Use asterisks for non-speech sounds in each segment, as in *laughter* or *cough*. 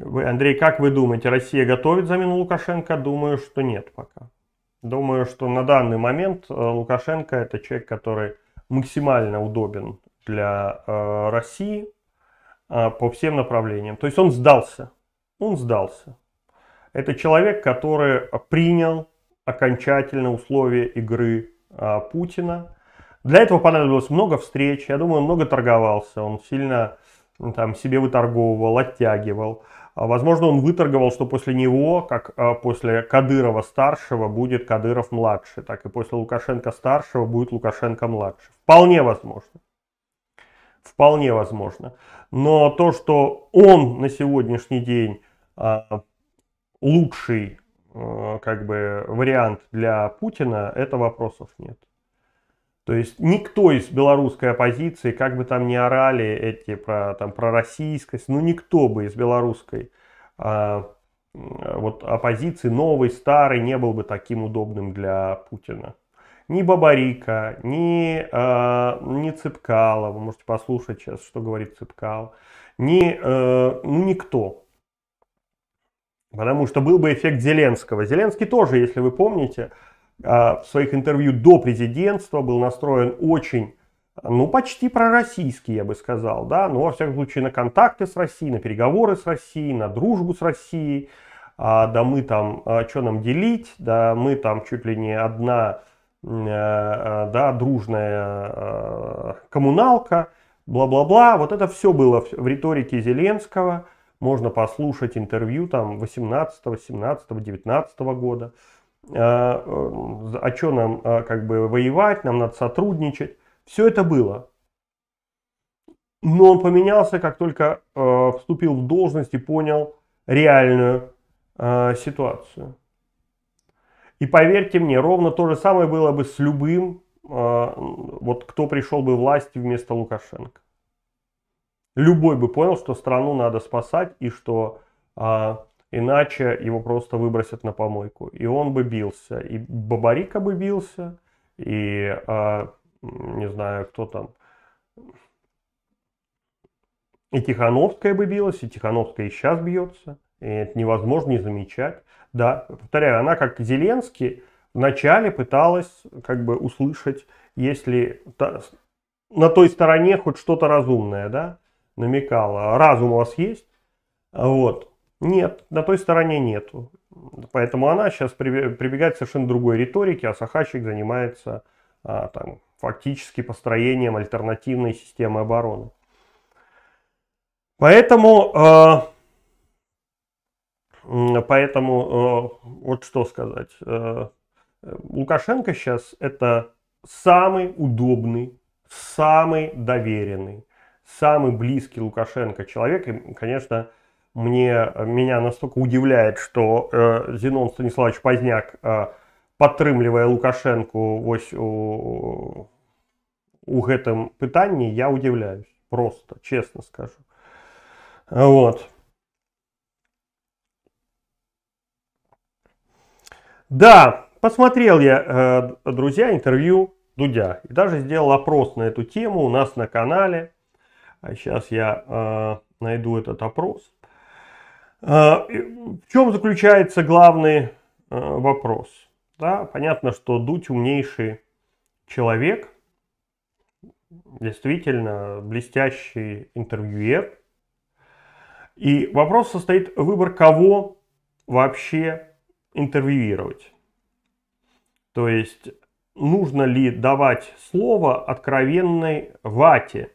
Вы, Андрей, как вы думаете, Россия готовит замену Лукашенко? Думаю, что нет пока. Думаю, что на данный момент э, Лукашенко это человек, который максимально удобен для э, России э, по всем направлениям. То есть он сдался. Он сдался. Это человек, который принял окончательно условия игры э, Путина. Для этого понадобилось много встреч. Я думаю, он много торговался. Он сильно там, себе выторговывал, оттягивал. А, возможно, он выторговал, что после него, как а, после Кадырова-старшего, будет Кадыров-младший, так и после Лукашенко-старшего будет Лукашенко-младший. Вполне возможно. Вполне возможно. Но то, что он на сегодняшний день а, лучший как бы, вариант для Путина, это вопросов нет. То есть никто из белорусской оппозиции, как бы там ни орали эти про, там, про российскость, ну никто бы из белорусской а, вот, оппозиции, новый, старый, не был бы таким удобным для Путина. Ни Бабарика, ни, а, ни Цыпкала, вы можете послушать сейчас, что говорит Цыпкал, ни, а, ну никто. Потому что был бы эффект Зеленского. Зеленский тоже, если вы помните, а, в своих интервью до президентства был настроен очень, ну, почти пророссийский, я бы сказал, да, но, во всяком случае, на контакты с Россией, на переговоры с Россией, на дружбу с Россией, а, да мы там, а, что нам делить, да мы там чуть ли не одна, э, э, да, дружная э, коммуналка, бла-бла-бла, вот это все было в риторике Зеленского, можно послушать интервью там 18, 17, 19 года а э, э, что нам э, как бы воевать, нам надо сотрудничать. Все это было. Но он поменялся, как только э, вступил в должность и понял реальную э, ситуацию. И поверьте мне, ровно то же самое было бы с любым, э, вот кто пришел бы власти вместо Лукашенко. Любой бы понял, что страну надо спасать и что э, Иначе его просто выбросят на помойку. И он бы бился. И Бабарика бы бился. И, а, не знаю, кто там. И Тихановская бы билась. И Тихановская и сейчас бьется. И это невозможно не замечать. Да, повторяю, она как Зеленский вначале пыталась как бы услышать, если та, на той стороне хоть что-то разумное, да, намекала. Разум у вас есть? Вот. Нет, на той стороне нету. Поэтому она сейчас прибегает к совершенно другой риторике, а Сахачик занимается а, там, фактически построением альтернативной системы обороны. Поэтому, э, поэтому э, вот что сказать. Э, Лукашенко сейчас это самый удобный, самый доверенный, самый близкий Лукашенко человек. И, конечно, мне, э, меня настолько удивляет, что э, Зенон Станиславович Поздняк, э, падтрымлівае Лукашенко вось у, у гэтым пытанні, я удивляюсь. Просто, честно скажу. Вот. Да, посмотрел я, э, друзья, интервью Дудя. И даже сделал опрос на эту тему у нас на канале. А сейчас я э, найду этот опрос. А, в чем заключается главный а, вопрос? Да, понятно, что Дудь умнейший человек, действительно блестящий интервьюер. И вопрос состоит в выбор, кого вообще интервьюировать. То есть, нужно ли давать слово откровенной вате.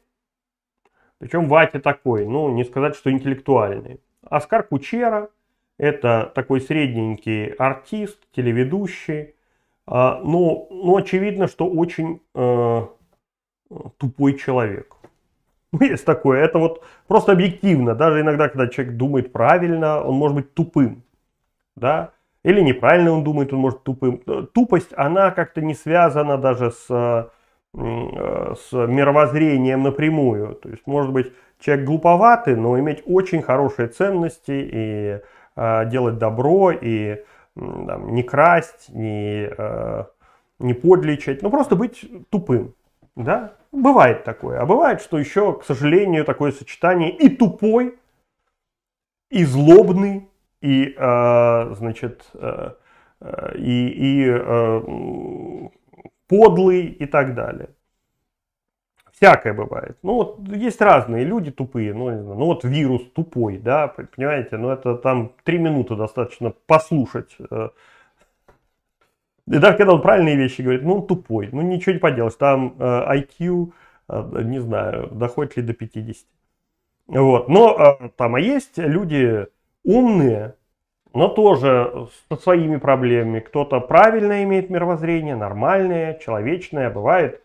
Причем вате такой, ну, не сказать, что интеллектуальный. Оскар Кучера – это такой средненький артист, телеведущий, но, а, но ну, ну, очевидно, что очень э, тупой человек. Ну, есть такое. Это вот просто объективно. Даже иногда, когда человек думает правильно, он может быть тупым. Да? Или неправильно он думает, он может тупым. Э, тупость, она как-то не связана даже с, э, с мировоззрением напрямую. То есть, может быть, человек глуповатый, но иметь очень хорошие ценности и э, делать добро, и там, не красть, не, э, не подлечить, ну просто быть тупым. Да? Бывает такое. А бывает, что еще, к сожалению, такое сочетание и тупой, и злобный, и, э, значит, э, э и, и э, подлый и так далее. Всякое бывает. Ну, вот есть разные люди тупые, ну, не знаю, ну вот вирус тупой, да, понимаете, ну это там три минуты достаточно послушать. Э. И даже когда он правильные вещи говорит, ну он тупой, ну ничего не поделать, там IQ, э, э, не знаю, доходит ли до 50. Вот, но там, а есть люди умные, но тоже со своими проблемами. Кто-то правильно имеет мировоззрение, нормальное, человечное, бывает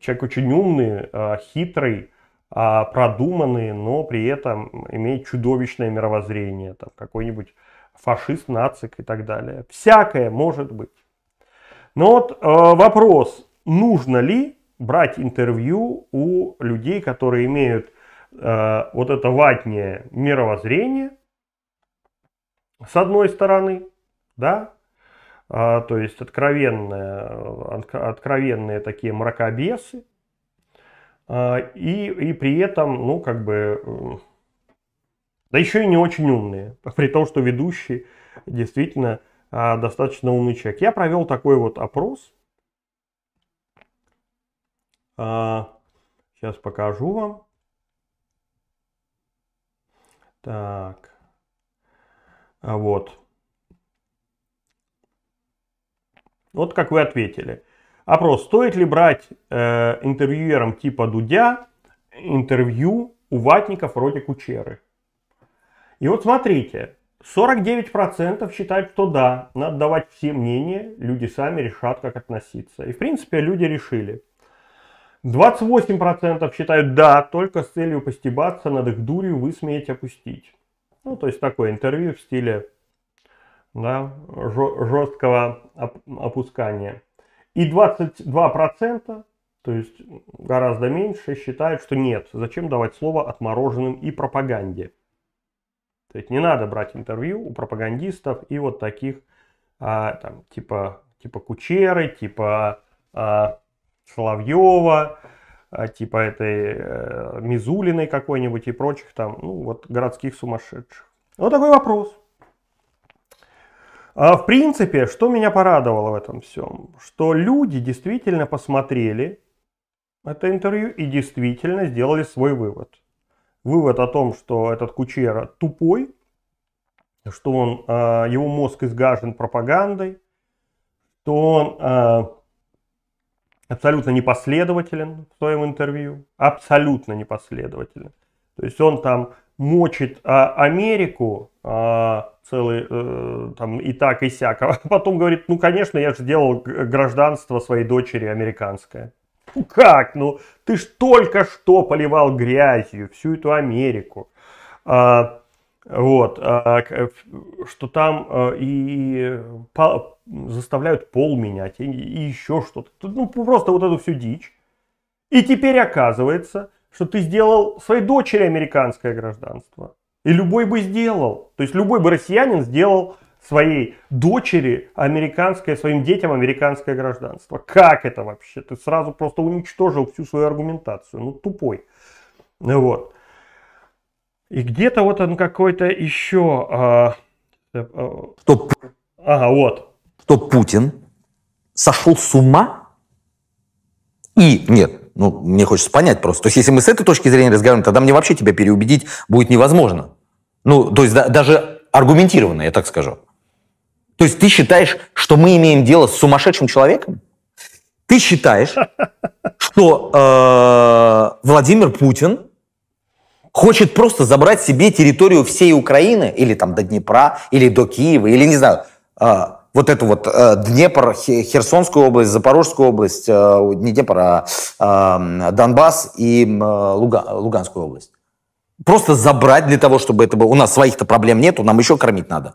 человек очень умный, а, хитрый, а, продуманный, но при этом имеет чудовищное мировоззрение, там какой-нибудь фашист, нацик и так далее. Всякое может быть. Но вот а, вопрос, нужно ли брать интервью у людей, которые имеют вот это ватнее мировоззрение, с одной стороны, да, а, то есть откровенные, э, откровенные такие мракобесы, а, и, и при этом, ну, как бы, да еще и не очень умные, *laughs* при том, что ведущий действительно а, достаточно умный человек. Я провел такой вот опрос. Сейчас покажу вам. Так. Вот. Вот как вы ответили. Опрос, стоит ли брать э, интервьюером типа Дудя интервью у ватников вроде Кучеры? И вот смотрите, 49% считают, что да, надо давать все мнения, люди сами решат, как относиться. И в принципе люди решили. 28% считают да, только с целью постебаться, над их дурью высмеять, опустить. Ну, то есть такое интервью в стиле да, жесткого опускания. И 22%, то есть гораздо меньше, считают, что нет, зачем давать слово отмороженным и пропаганде. То есть не надо брать интервью у пропагандистов и вот таких, а, там, типа, типа Кучеры, типа а, Соловьева, а, типа этой а, Мизулиной какой-нибудь и прочих там, ну вот городских сумасшедших. Вот такой вопрос. А, в принципе, что меня порадовало в этом всем, что люди действительно посмотрели это интервью и действительно сделали свой вывод. Вывод о том, что этот Кучера тупой, что он, а, его мозг изгажен пропагандой, что он а, абсолютно непоследователен в своем интервью, абсолютно непоследователен. То есть он там мочит а, Америку, а, целый э, там и так и сяк, а потом говорит, ну конечно, я же делал гражданство своей дочери американское. Ну как, ну ты ж только что поливал грязью всю эту Америку. А, вот, а, что там а, и по, заставляют пол менять и, и еще что-то. Ну просто вот эту всю дичь. И теперь оказывается, что ты сделал своей дочери американское гражданство. И любой бы сделал. То есть любой бы россиянин сделал своей дочери американское, своим детям американское гражданство. Как это вообще? Ты сразу просто уничтожил всю свою аргументацию. Ну, тупой. Вот. И где-то вот он какой-то еще... А, э, э, что, ага, вот. Что Путин сошел с ума? И, нет, ну, мне хочется понять просто. То есть, если мы с этой точки зрения разговариваем, тогда мне вообще тебя переубедить будет невозможно. Ну, то есть, да, даже аргументированно, я так скажу. То есть, ты считаешь, что мы имеем дело с сумасшедшим человеком? Ты считаешь, что э, Владимир Путин хочет просто забрать себе территорию всей Украины, или там до Днепра, или до Киева, или не знаю, э, вот эту вот э, Днепр, Херсонскую область, Запорожскую область, э, не Днепр, а э, Донбасс и э, Луга, Луганскую область. Просто забрать для того, чтобы это было. У нас своих-то проблем нету, нам еще кормить надо.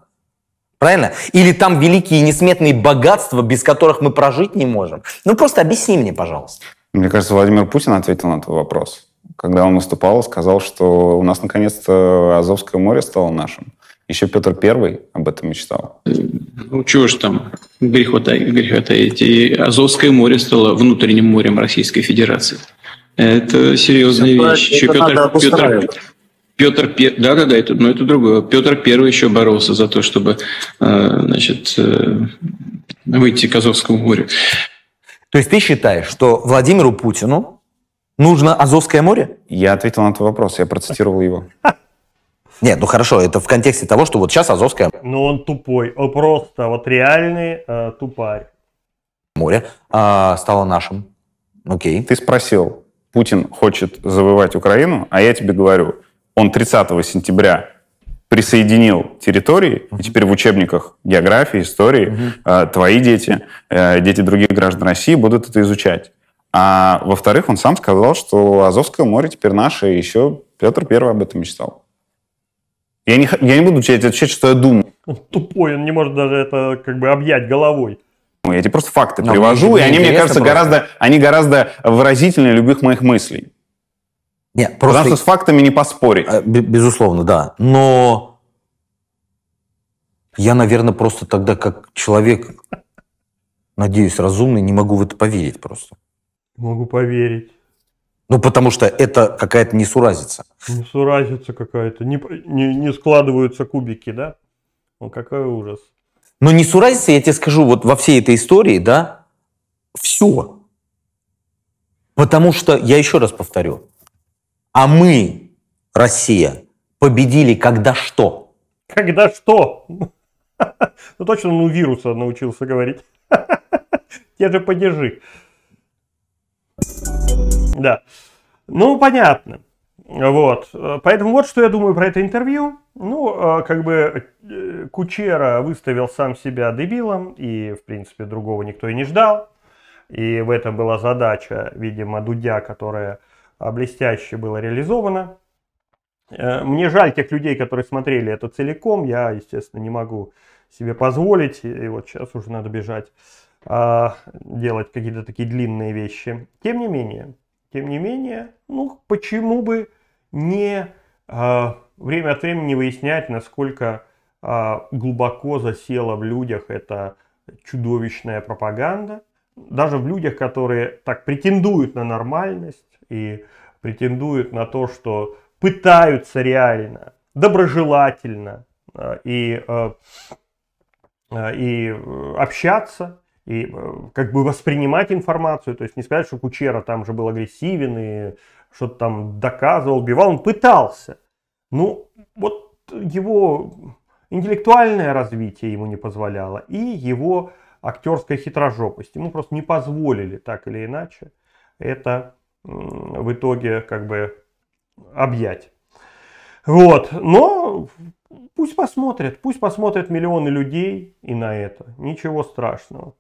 Правильно? Или там великие несметные богатства, без которых мы прожить не можем. Ну просто объясни мне, пожалуйста. Мне кажется, Владимир Путин ответил на этот вопрос. Когда он выступал, сказал, что у нас наконец-то Азовское море стало нашим. Еще Петр Первый об этом мечтал. Ну, чего ж там, грех таить. эти Азовское море стало внутренним морем Российской Федерации. Это серьезная это, вещь. Это еще Петр, Петр, Петр Первый, да, да, да, это, но ну, это другое. Петр Первый еще боролся за то, чтобы э, значит, э, выйти к Азовскому морю. То есть ты считаешь, что Владимиру Путину нужно Азовское море? Я ответил на твой вопрос, я процитировал его. *laughs* Нет, ну хорошо, это в контексте того, что вот сейчас Азовское... Ну он тупой, он просто вот реальный э, тупарь. Море э, стало нашим. Окей. Ты спросил, Путин хочет завоевать Украину, а я тебе говорю, он 30 сентября присоединил территории, и теперь в учебниках географии, истории э, твои дети, э, дети других граждан России будут это изучать. А во-вторых, он сам сказал, что Азовское море теперь наше, и еще Петр Первый об этом мечтал. Я не, я не буду тебе отвечать, что я думаю. Он тупой, он не может даже это как бы объять головой. Я тебе просто факты Но привожу, и они, мне кажется, просто. гораздо, они гораздо выразительнее любых моих мыслей. Нет, просто... Потому что с фактами не поспорить. А, безусловно, да. Но я, наверное, просто тогда как человек, надеюсь, разумный, не могу в это поверить просто. Могу поверить. Ну, потому что это какая-то несуразица. Несуразица какая-то. Не, не, не складываются кубики, да? Ну, какой ужас. Но несуразица, я тебе скажу, вот во всей этой истории, да, все. Потому что, я еще раз повторю, а мы, Россия, победили когда что? Когда что? *laughs* Ну, точно, ну, вируса научился говорить. Я *laughs* же подержи. Да. Ну, понятно. Вот. Поэтому вот что я думаю про это интервью. Ну, а, как бы э, Кучера выставил сам себя дебилом, и, в принципе, другого никто и не ждал. И в этом была задача, видимо, Дудя, которая а, блестяще была реализована. Э, мне жаль тех людей, которые смотрели это целиком. Я, естественно, не могу себе позволить. И вот сейчас уже надо бежать а, делать какие-то такие длинные вещи. Тем не менее, тем не менее, ну почему бы не э, время от времени выяснять, насколько э, глубоко засела в людях эта чудовищная пропаганда, даже в людях, которые так претендуют на нормальность и претендуют на то, что пытаются реально, доброжелательно э, и, э, и общаться и э, как бы воспринимать информацию, то есть не сказать, что Кучера там же был агрессивен и что-то там доказывал, убивал, он пытался. Ну, вот его интеллектуальное развитие ему не позволяло, и его актерская хитрожопость. Ему просто не позволили так или иначе это в итоге как бы объять. Вот, но пусть посмотрят, пусть посмотрят миллионы людей и на это, ничего страшного.